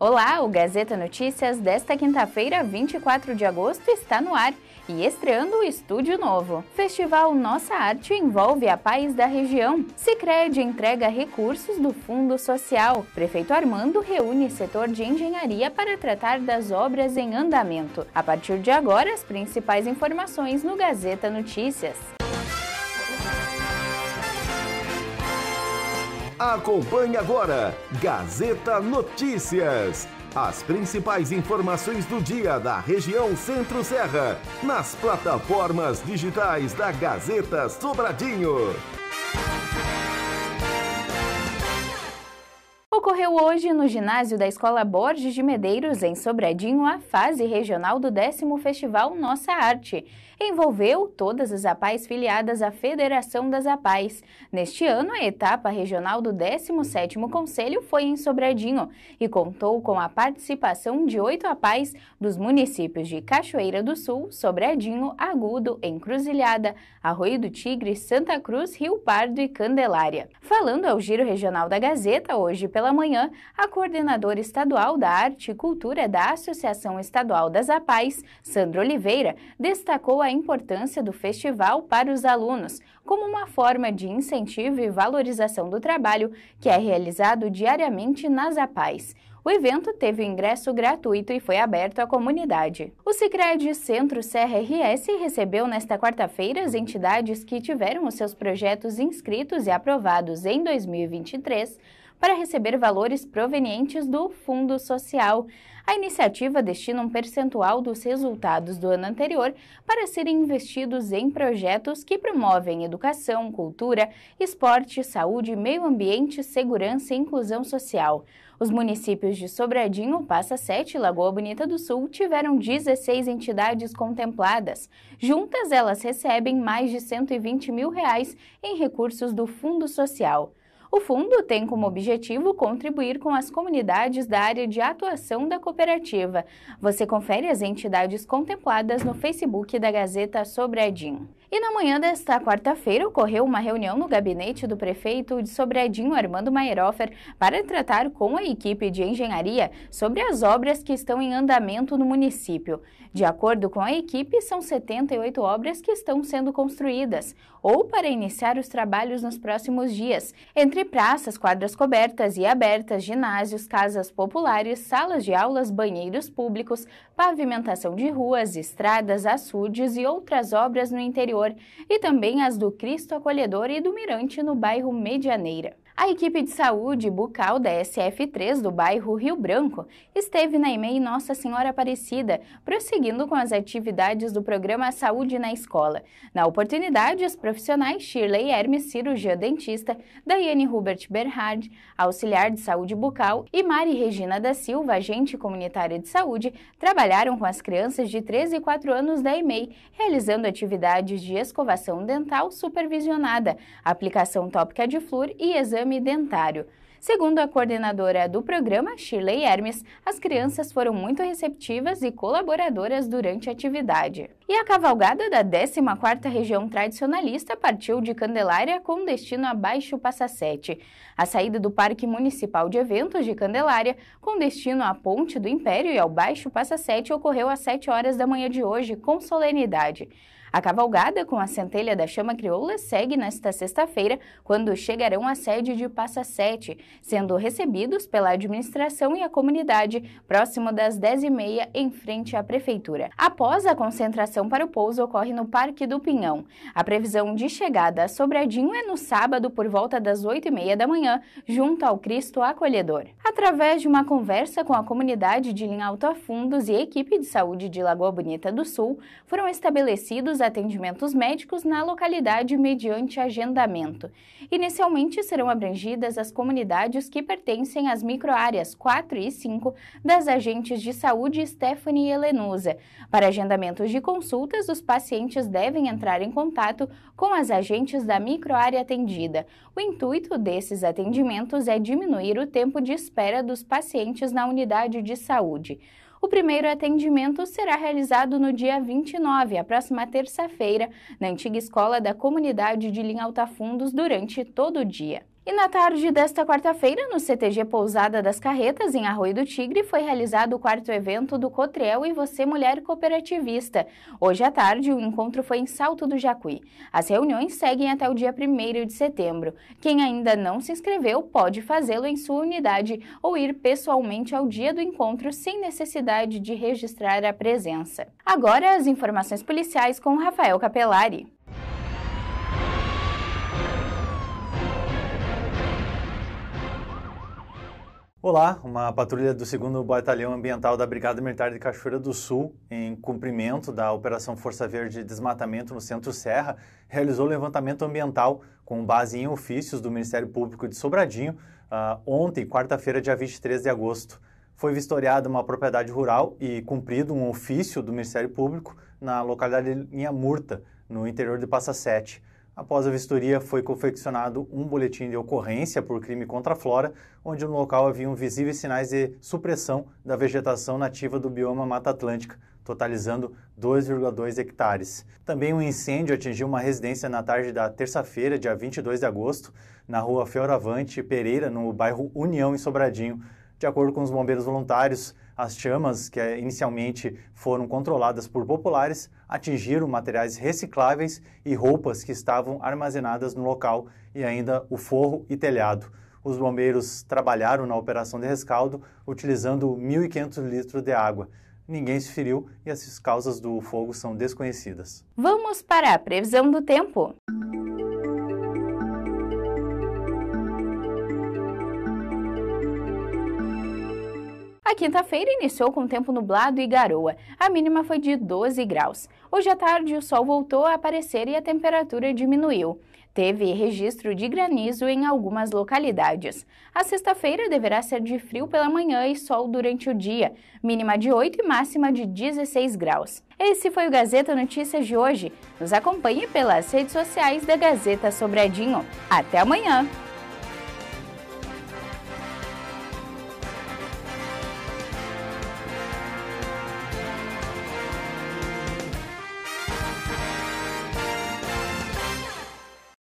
Olá, o Gazeta Notícias desta quinta-feira, 24 de agosto, está no ar e estreando o Estúdio Novo. Festival Nossa Arte envolve a paz da região. Sicredi entrega recursos do Fundo Social. Prefeito Armando reúne setor de engenharia para tratar das obras em andamento. A partir de agora, as principais informações no Gazeta Notícias. Acompanhe agora Gazeta Notícias. As principais informações do dia da região Centro-Serra nas plataformas digitais da Gazeta Sobradinho. Ocorreu hoje no ginásio da Escola Borges de Medeiros, em Sobradinho, a fase regional do décimo Festival Nossa Arte envolveu todas as APAES filiadas à Federação das APAES. Neste ano, a etapa regional do 17º Conselho foi em Sobradinho e contou com a participação de oito APAES dos municípios de Cachoeira do Sul, Sobradinho, Agudo, Encruzilhada, Arroio do Tigre, Santa Cruz, Rio Pardo e Candelária. Falando ao Giro Regional da Gazeta, hoje pela manhã, a coordenadora estadual da Arte e Cultura da Associação Estadual das APAES, Sandra Oliveira, destacou a importância do festival para os alunos, como uma forma de incentivo e valorização do trabalho que é realizado diariamente nas APAES. O evento teve ingresso gratuito e foi aberto à comunidade. O Cicred Centro CRRS recebeu nesta quarta-feira as entidades que tiveram os seus projetos inscritos e aprovados em 2023 para receber valores provenientes do Fundo Social. A iniciativa destina um percentual dos resultados do ano anterior para serem investidos em projetos que promovem educação, cultura, esporte, saúde, meio ambiente, segurança e inclusão social. Os municípios de Sobradinho, Passa Sete e Lagoa Bonita do Sul tiveram 16 entidades contempladas. Juntas, elas recebem mais de 120 mil reais em recursos do Fundo Social. O fundo tem como objetivo contribuir com as comunidades da área de atuação da cooperativa. Você confere as entidades contempladas no Facebook da Gazeta Sobradinho. E na manhã desta quarta-feira ocorreu uma reunião no gabinete do prefeito de Sobradinho Armando Maierofer para tratar com a equipe de engenharia sobre as obras que estão em andamento no município. De acordo com a equipe, são 78 obras que estão sendo construídas ou para iniciar os trabalhos nos próximos dias, entre praças, quadras cobertas e abertas, ginásios, casas populares, salas de aulas, banheiros públicos, pavimentação de ruas, estradas, açudes e outras obras no interior e também as do Cristo Acolhedor e do Mirante no bairro Medianeira. A equipe de saúde bucal da SF3 do bairro Rio Branco esteve na EMEI Nossa Senhora Aparecida, prosseguindo com as atividades do programa Saúde na Escola. Na oportunidade, os profissionais Shirley Hermes, cirurgia dentista, Daiane Hubert Berhard, auxiliar de saúde bucal, e Mari Regina da Silva, agente comunitária de saúde, trabalharam com as crianças de 13 e 4 anos da EMEI, realizando atividades de escovação dental supervisionada, aplicação tópica de flúor e exame exame dentário. Segundo a coordenadora do programa, Shirley Hermes, as crianças foram muito receptivas e colaboradoras durante a atividade. E a cavalgada da 14ª Região Tradicionalista partiu de Candelária com destino a Baixo Passa Sete. A saída do Parque Municipal de Eventos de Candelária, com destino à Ponte do Império e ao Baixo Passa Sete ocorreu às 7 horas da manhã de hoje com solenidade. A cavalgada com a centelha da chama crioula segue nesta sexta-feira, quando chegarão à sede de Passa Sete, sendo recebidos pela administração e a comunidade, próximo das 10h30, em frente à prefeitura. Após a concentração para o pouso, ocorre no Parque do Pinhão. A previsão de chegada a Sobradinho é no sábado, por volta das 8h30 da manhã, junto ao Cristo Acolhedor. Através de uma conversa com a comunidade de Linha Alta Fundos e equipe de saúde de Lagoa Bonita do Sul, foram estabelecidos atendimentos médicos na localidade mediante agendamento. Inicialmente serão abrangidas as comunidades que pertencem às microáreas 4 e 5 das agentes de saúde Stephanie e Helenusa. Para agendamentos de consultas, os pacientes devem entrar em contato com as agentes da microárea atendida. O intuito desses atendimentos é diminuir o tempo de espera espera dos pacientes na unidade de saúde. O primeiro atendimento será realizado no dia 29, a próxima terça-feira, na antiga escola da comunidade de Linha Altafundos, durante todo o dia. E na tarde desta quarta-feira, no CTG Pousada das Carretas, em Arroio do Tigre, foi realizado o quarto evento do Cotrel e Você Mulher Cooperativista. Hoje à tarde, o encontro foi em Salto do Jacuí. As reuniões seguem até o dia 1 de setembro. Quem ainda não se inscreveu pode fazê-lo em sua unidade ou ir pessoalmente ao dia do encontro sem necessidade de registrar a presença. Agora, as informações policiais com Rafael Capelari. Olá, uma patrulha do 2 Batalhão Ambiental da Brigada Militar de Cachoeira do Sul, em cumprimento da Operação Força Verde Desmatamento no Centro Serra, realizou levantamento ambiental com base em ofícios do Ministério Público de Sobradinho, uh, ontem, quarta-feira, dia 23 de agosto. Foi vistoriada uma propriedade rural e cumprido um ofício do Ministério Público na localidade de Linha Murta, no interior de Passa Sete. Após a vistoria, foi confeccionado um boletim de ocorrência por crime contra a flora, onde no local haviam visíveis sinais de supressão da vegetação nativa do bioma Mata Atlântica, totalizando 2,2 hectares. Também um incêndio atingiu uma residência na tarde da terça-feira, dia 22 de agosto, na rua Fioravante Pereira, no bairro União, em Sobradinho. De acordo com os bombeiros voluntários, as chamas, que é, inicialmente foram controladas por populares, atingiram materiais recicláveis e roupas que estavam armazenadas no local e ainda o forro e telhado. Os bombeiros trabalharam na operação de rescaldo utilizando 1.500 litros de água. Ninguém se feriu e as causas do fogo são desconhecidas. Vamos para a previsão do tempo. A quinta-feira iniciou com tempo nublado e garoa. A mínima foi de 12 graus. Hoje à tarde, o sol voltou a aparecer e a temperatura diminuiu. Teve registro de granizo em algumas localidades. A sexta-feira deverá ser de frio pela manhã e sol durante o dia, mínima de 8 e máxima de 16 graus. Esse foi o Gazeta Notícias de hoje. Nos acompanhe pelas redes sociais da Gazeta Sobradinho. Até amanhã!